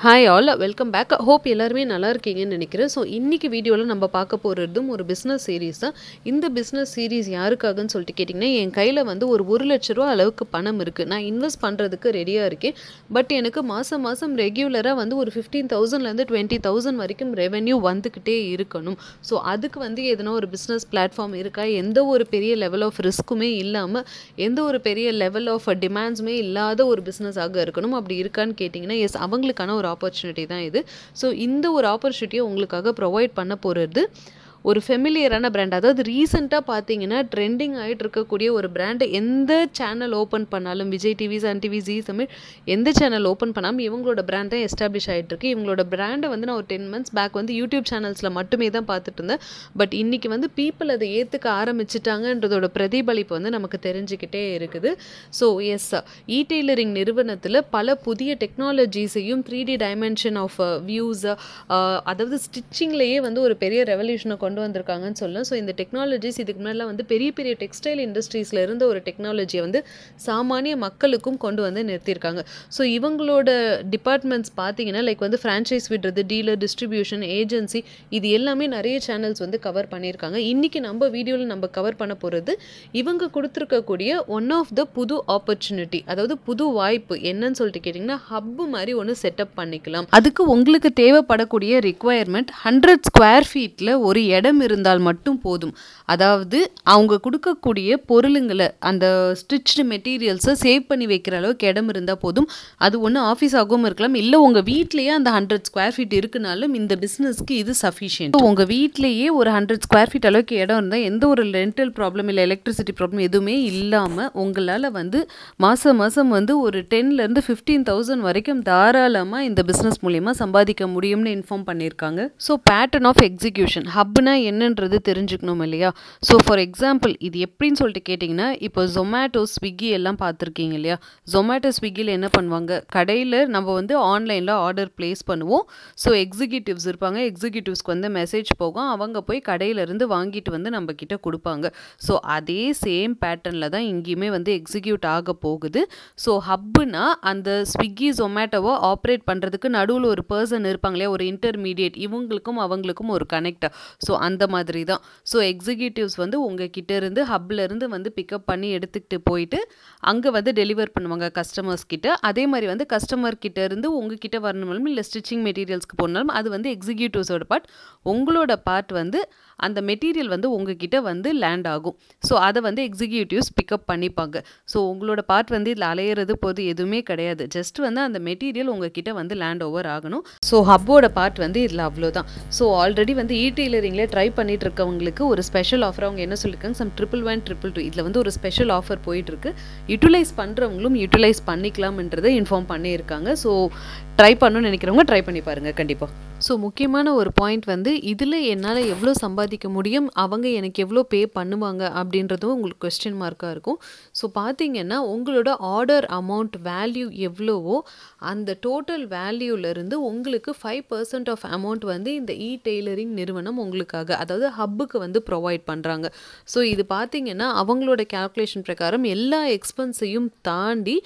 hi all welcome back hope எல்லாருமே நல்லா இருக்கீங்கன்னு நினைக்கிறேன் ஸோ இன்றைக்கி வீடியோவில் நம்ம பார்க்க போகிறதும் ஒரு பிஸ்னஸ் சீரீஸ் தான் இந்த பிஸ்னஸ் சீரீஸ் யாருக்காகன்னு சொல்லிட்டு கேட்டிங்கன்னா என் கையில் வந்து ஒரு ஒரு லட்ச ரூபா அளவுக்கு பணம் இருக்குது நான் இன்வெஸ்ட் பண்ணுறதுக்கு ரெடியாக இருக்கேன் பட் எனக்கு மாதம் மாதம் ரெகுலராக வந்து ஒரு ஃபிஃப்டீன் தௌசண்ட்லேருந்து டுவெண்ட்டி தௌசண்ட் வரைக்கும் ரெவென்யூ வந்துக்கிட்டே இருக்கணும் ஸோ அதுக்கு வந்து எதனா ஒரு பிஸ்னஸ் பிளாட்ஃபார்ம் இருக்கா எந்த ஒரு பெரிய லெவல் ஆஃப் ரிஸ்க்குமே இல்லாமல் எந்த ஒரு பெரிய லெவல் ஆஃப் டிமாண்ட்ஸுமே இல்லாத ஒரு பிஸ்னஸாக இருக்கணும் அப்படி இருக்கான்னு கேட்டிங்கன்னா எஸ் அவங்களுக்கான ஒரு ஒரு ஆப்பர்ச்சுனிட்டி தான் இது ஸோ இந்த ஒரு ஆப்பர்ச்சுனிட்டியை உங்களுக்காக ப்ரொவைட் பண்ண போகிறது ஒரு ஃபெமிலியரான பிராண்ட் அதாவது ரீசெண்டாக பார்த்தீங்கன்னா ட்ரெண்டிங் ஆகிட்டு இருக்கக்கூடிய ஒரு பிராண்டு எந்த சேனல் ஓப்பன் பண்ணாலும் Vijay TV Sun TV Zee Tamil எந்த சேனல் ஓப்பன் பண்ணாலும் இவங்களோட பிராண்ட் தான் எஸ்டாப்ளிஷ் ஆகிட்டு இருக்கு இவங்களோட பிராண்டை வந்து நான் ஒரு டென் மந்த்ஸ் பேக் வந்து யூடியூப் சேனல்ஸில் மட்டுமே தான் பார்த்துட்டு இருந்தேன் பட் இன்றைக்கி வந்து பீப்புள் அதை ஏற்றுக்க ஆரம்பிச்சிட்டாங்கன்றதோட பிரதிபலிப்பு வந்து நமக்கு தெரிஞ்சுக்கிட்டே இருக்குது ஸோ எஸ் இ டெய்லரிங் நிறுவனத்தில் பல புதிய டெக்னாலஜிஸையும் three D dimension of views அதாவது ஸ்டிச்சிங்லேயே வந்து ஒரு பெரிய ரெவல்யூஷனை கொண்டு கொண்டு வந்திருக்காங்கன்னு சொல்லலாம் ஸோ இந்த டெக்னாலஜிஸ் இதுக்கு முன்னாடிலாம் வந்து பெரிய பெரிய டெக்ஸ்டைல் இண்டஸ்ட்ரீஸில் இருந்த ஒரு டெக்னாலஜியை வந்து சாமானிய மக்களுக்கும் கொண்டு வந்து நிறுத்தியிருக்காங்க ஸோ இவங்களோட டிபார்ட்மெண்ட்ஸ் பார்த்தீங்கன்னா லைக் வந்து ஃப்ரான்ச்சைஸ் விடுறது டீலர் டிஸ்ட்ரிபியூஷன் ஏஜென்சி இது எல்லாமே நிறைய சேனல்ஸ் வந்து கவர் பண்ணியிருக்காங்க இன்றைக்கி நம்ம வீடியோவில் நம்ம கவர் பண்ண போகிறது இவங்க கொடுத்துருக்கக்கூடிய ஒன் ஆஃப் த புது ஆப்பர்ச்சுனிட்டி அதாவது புது வாய்ப்பு என்னன்னு சொல்லிட்டு கேட்டிங்கன்னா ஹப்பு மாதிரி ஒன்று செட்டப் பண்ணிக்கலாம் அதுக்கு உங்களுக்கு தேவைப்படக்கூடிய ரிக்குவயர்மெண்ட் ஹண்ட்ரட் ஸ்கொயர் ஃபீட்டில் ஒரு இடம் இருந்தால் மட்டும் போதும் அதாவது அவங்க கொடுக்கக்கூடிய பொருளுங்களை அந்த ஸ்டிச்டு மெட்டீரியல்ஸை சேவ் பண்ணி வைக்கிற அளவுக்கு இடம் இருந்தால் போதும் அது ஒன்று ஆகவும் இருக்கலாம் இல்லை உங்கள் வீட்லேயே அந்த ஹண்ட்ரட் ஸ்கொயர் ஃபீட் இருக்குனாலும் இந்த பிஸ்னஸ்க்கு இது சஃபிஷியன்ட் உங்கள் வீட்லேயே ஒரு ஹண்ட்ரட் ஸ்கொயர் ஃபீட் அளவுக்கு இடம் இருந்தால் எந்த ஒரு ரெண்டல் ப்ராப்ளம் இல்லை எலக்ட்ரிசிட்டி ப்ராப்ளம் எதுவுமே இல்லாமல் உங்களால் வந்து மாதம் மாதம் வந்து ஒரு டென்லேருந்து ஃபிஃப்டீன் தௌசண்ட் வரைக்கும் தாராளமாக இந்த பிஸ்னஸ் மூலிமா சம்பாதிக்க முடியும்னு இன்ஃபார்ம் பண்ணியிருக்காங்க ஸோ பேட்டர்ன் ஆஃப் எக்ஸிக்யூஷன் ஹப்னு அப்படின்னா என்னன்றது தெரிஞ்சுக்கணும் இல்லையா ஸோ ஃபார் எக்ஸாம்பிள் இது எப்படின்னு சொல்லிட்டு கேட்டிங்கன்னா இப்போ ஜொமேட்டோ ஸ்விக்கி எல்லாம் பார்த்துருக்கீங்க இல்லையா ஜொமேட்டோ ஸ்விக்கியில் என்ன பண்ணுவாங்க கடையில் நம்ம வந்து ஆன்லைனில் ஆர்டர் ப்ளேஸ் பண்ணுவோம் ஸோ எக்ஸிக்யூட்டிவ்ஸ் இருப்பாங்க எக்ஸிக்யூட்டிவ்ஸ்க்கு வந்து மெசேஜ் போகும் அவங்க போய் கடையிலேருந்து வாங்கிட்டு வந்து நம்ம கிட்ட கொடுப்பாங்க ஸோ அதே சேம் பேட்டர்னில் தான் இங்கேயுமே வந்து எக்ஸிக்யூட் ஆக போகுது ஸோ ஹப்புனா அந்த ஸ்விக்கி ஜொமேட்டோவை ஆப்ரேட் பண்ணுறதுக்கு நடுவில் ஒரு பர்சன் இருப்பாங்களே ஒரு இன்டர்மீடியேட் இவங்களுக்கும் அவங்களுக்கும் ஒரு கனெக்டாக ஸோ அந்த மாதிரி தான் ஸோ எக்ஸிக்யூட்டிவ்ஸ் வந்து உங்ககிட்ட இருந்து ஹப்லேருந்து வந்து பிக்கப் பண்ணி எடுத்துக்கிட்டு போயிட்டு அங்கே வந்து டெலிவர் பண்ணுவாங்க கஸ்டமர்ஸ் கிட்ட அதே மாதிரி வந்து கஸ்டமர் கிட்ட இருந்து கிட்ட வரணும்னாலும் இல்லை ஸ்டிச்சிங் மெட்டீரியல்ஸ்க்கு போனாலும் அது வந்து எக்ஸிக்யூட்டிவ்ஸோட பார்ட் உங்களோட பார்ட் வந்து அந்த மெட்டீரியல் வந்து கிட்ட வந்து லேண்ட் ஆகும் ஸோ அதை வந்து எக்ஸிக்யூட்டிவ்ஸ் பிக்கப் பண்ணிப்பாங்க ஸோ உங்களோட பார்ட் வந்து இதில் அலையிறது போது எதுவுமே கிடையாது ஜஸ்ட் வந்து அந்த மெட்டீரியல் கிட்ட வந்து லேண்ட் ஓவர் ஆகணும் ஸோ ஹப்போட பார்ட் வந்து இதில் அவ்வளோதான் ஸோ ஆல்ரெடி வந்து இ டெய்லரிங்கில் ட்ரை பண்ணிட்டு இருக்கவங்களுக்கு ஒரு ஸ்பெஷல் ஆஃபர் அவங்க என்ன சொல்லியிருக்காங்க some triple one triple two இதில் வந்து ஒரு ஸ்பெஷல் ஆஃபர் போயிட்டுருக்கு யூட்டிலைஸ் பண்ணுறவங்களும் யூட்டிலைஸ் பண்ணிக்கலாம்ன்றதை இன்ஃபார்ம் பண்ணியிருக்காங்க ஸோ ட்ரை பண்ணணும்னு நினைக்கிறவங்க ட்ரை பண்ணி பாருங்கள் கண்டிப்பாக ஸோ முக்கியமான ஒரு பாயிண்ட் வந்து இதில் என்னால் எவ்வளோ சம்பாதிக்க முடியும் அவங்க எனக்கு எவ்வளோ பே பண்ணுவாங்க அப்படின்றதும் உங்களுக்கு கொஸ்டின் மார்க்காக இருக்கும் ஸோ பார்த்தீங்கன்னா உங்களோட ஆர்டர் அமௌண்ட் வேல்யூ எவ்வளோவோ அந்த டோட்டல் வேல்யூலேருந்து உங்களுக்கு ஃபைவ் பர்சன்ட் ஆஃப் அமௌண்ட் வந்து இந்த இ டெய்லரிங் நிறுவனம் உங்களுக்காக அதாவது ஹப்புக்கு வந்து ப்ரொவைட் பண்ணுறாங்க ஸோ இது பார்த்தீங்கன்னா அவங்களோட கேல்குலேஷன் பிரகாரம் எல்லா எக்ஸ்பென்ஸையும் தாண்டி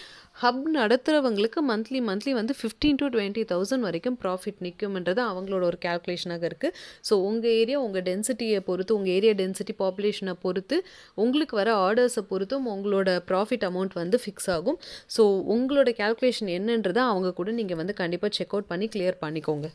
ஹப் நடத்துகிறவங்களுக்கு மந்த்லி மந்த்லி வந்து ஃபிஃப்டீன் டு டுவெண்ட்டி தௌசண்ட் வரைக்கும் ப்ராஃபிட் நிற்கும்ன்றது அவங்களோட ஒரு கேல்குலேஷனாக இருக்குது ஸோ உங்கள் ஏரியா உங்கள் டென்சிட்டியை பொறுத்து உங்கள் ஏரியா டென்சிட்டி பாப்புலேஷனை பொறுத்து உங்களுக்கு வர ஆர்டர்ஸை பொறுத்தும் உங்களோட ப்ராஃபிட் அமௌண்ட் வந்து ஃபிக்ஸ் ஆகும் ஸோ உங்களோட கேல்குலேஷன் என்னன்றதை அவங்க கூட நீங்கள் வந்து கண்டிப்பாக செக் அவுட் பண்ணி கிளியர் பண்ணிக்கோங்க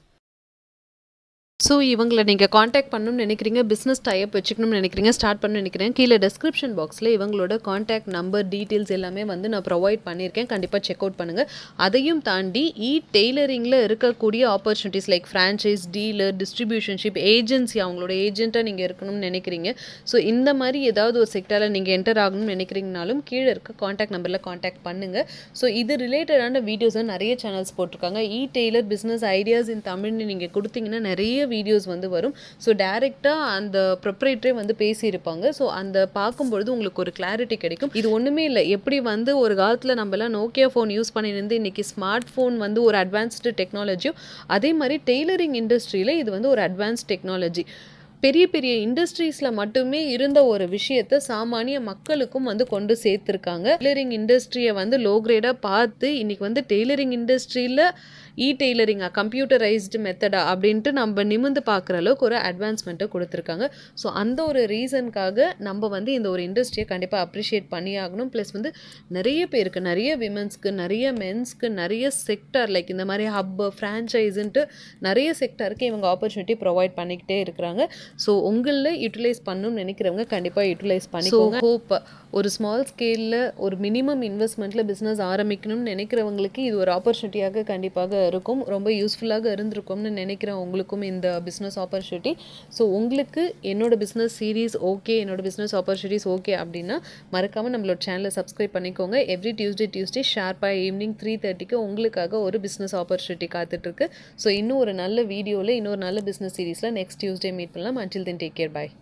ஸோ இவங்களை நீங்கள் காண்டாக்ட் பண்ணணும்னு நினைக்கிறீங்க பிஸ்னஸ் டைப் வச்சுக்கணும்னு நினைக்கிறீங்க ஸ்டார்ட் பண்ண நினைக்கிறேன் கீழே டிஸ்கிரிப்ஷன் பாக்ஸில் இவங்களோட காண்டாக்ட் நம்பர் டீட்டெயில்ஸ் எல்லாமே வந்து நான் ப்ரொவைட் பண்ணியிருக்கேன் கண்டிப்பாக செக் அவுட் பண்ணுங்கள் அதையும் தாண்டி இ டெய்லரிங்கில் இருக்கக்கூடிய opportunities like franchise dealer distributionship agency அவங்களோட ஏஜென்ட்டாக நீங்கள் இருக்கணும்னு நினைக்கிறீங்க ஸோ இந்த மாதிரி ஏதாவது ஒரு செக்டரில் நீங்கள் என்டர் ஆகணும்னு நினைக்கிறீங்கனாலும் கீழே இருக்க காண்டாக்ட் நம்பரில் காண்டாக்ட் பண்ணுங்கள் ஸோ இது ரிலேட்டடான வீடியோஸ் நிறைய சேனல்ஸ் போட்டிருக்காங்க e tailor business ideas in தமிழ்னு நீங்கள் கொடுத்தீங்கன்னா நிறைய வீடியோஸ் வந்து வரும் ஸோ டேரெக்டாக அந்த ப்ரொப்ரேட்டரே வந்து பேசியிருப்பாங்க ஸோ அந்த பார்க்கும்பொழுது உங்களுக்கு ஒரு கிளாரிட்டி கிடைக்கும் இது ஒன்றுமே இல்லை எப்படி வந்து ஒரு காலத்தில் நம்மளாம் நோக்கியா ஃபோன் யூஸ் பண்ணியிருந்து இன்றைக்கி ஸ்மார்ட் ஃபோன் வந்து ஒரு அட்வான்ஸ்டு டெக்னாலஜியோ அதே மாதிரி டெய்லரிங் இண்டஸ்ட்ரியில் இது வந்து ஒரு அட்வான்ஸ் டெக்னாலஜி பெரிய பெரிய இண்டஸ்ட்ரீஸில் மட்டுமே இருந்த ஒரு விஷயத்தை சாமானிய மக்களுக்கும் வந்து கொண்டு சேர்த்துருக்காங்க டெய்லரிங் இண்டஸ்ட்ரியை வந்து லோ கிரேடாக பார்த்து இன்றைக்கி வந்து டெய்லரிங் இண்டஸ்ட்ரியில் இ டெய்லரிங்காக கம்ப்யூட்டரைஸ்டு மெத்தடா அப்படின்ட்டு நம்ம நிமிந்து பார்க்குற அளவுக்கு ஒரு அட்வான்ஸ்மெண்ட்டை கொடுத்துருக்காங்க ஸோ அந்த ஒரு ரீசனுக்காக நம்ம வந்து இந்த ஒரு இண்டஸ்ட்ரியை கண்டிப்பாக அப்ரிஷியேட் பண்ணியாகணும் ப்ளஸ் வந்து நிறைய பேருக்கு நிறைய விமென்ஸ்க்கு நிறைய மென்ஸ்க்கு நிறைய செக்டர் லைக் இந்த மாதிரி ஹப்பு ஃப்ரான்ச்சைஸுன்ட்டு நிறைய செக்டருக்கு இவங்க ஆப்பர்ச்சுனிட்டி ப்ரொவைட் பண்ணிக்கிட்டே இருக்கிறாங்க ஸோ உங்களில் யூட்டிலைஸ் பண்ணணும்னு நினைக்கிறவங்க கண்டிப்பாக யூட்டிலைஸ் பண்ணிக்கோங்க ஹோப் ஒரு ஸ்மால் ஸ்கேலில் ஒரு மினிமம் இன்வெஸ்ட்மெண்ட்டில் பிஸ்னஸ் ஆரம்பிக்கணும்னு நினைக்கிறவங்களுக்கு இது ஒரு ஆப்பர்ச்சுனிட்டியாக கண்டிப்பாக இருக்கும் ரொம்ப யூஸ்ஃபுல்லாக இருந்திருக்கும்னு நினைக்கிறேன் உங்களுக்கும் இந்த பிஸ்னஸ் ஆப்பர்ச்சுனிட்டி ஸோ உங்களுக்கு என்னோடய பிஸ்னஸ் சீரீஸ் ஓகே என்னோடய பிஸ்னஸ் ஆப்பர்ச்சுனிட்டிஸ் ஓகே அப்படின்னா மறக்காமல் நம்மளோட சேனலை சப்ஸ்கிரைப் பண்ணிக்கோங்க எவ்ரி டியூஸ்டே டியூஸ்டே ஷார்ப்பாக ஈவினிங் த்ரீ தேர்ட்டிக்கு உங்களுக்காக ஒரு பிஸ்னஸ் ஆப்பர்ச்சுனிட்டி காத்துட்ருக்கு ஸோ இன்னும் ஒரு நல்ல வீடியோவில் இன்னொரு நல்ல பிஸ்னஸ் சீரீஸில் நெக்ஸ்ட் டியூஸ்டே மீட் பண்ணலாம் அன்டில் தென் டேக் கேர் பாய்